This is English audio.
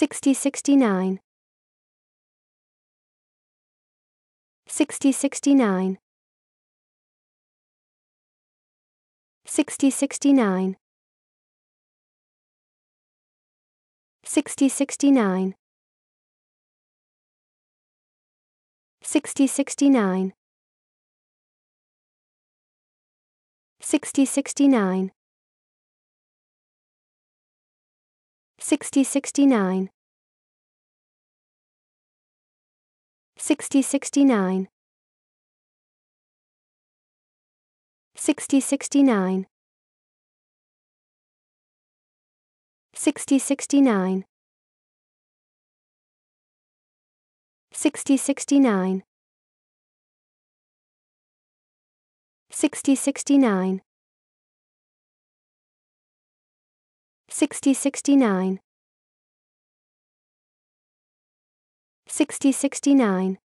6069 6069 6069 6069 6069 6069 6069 6069 6069 6069 6069 6069 6069 6069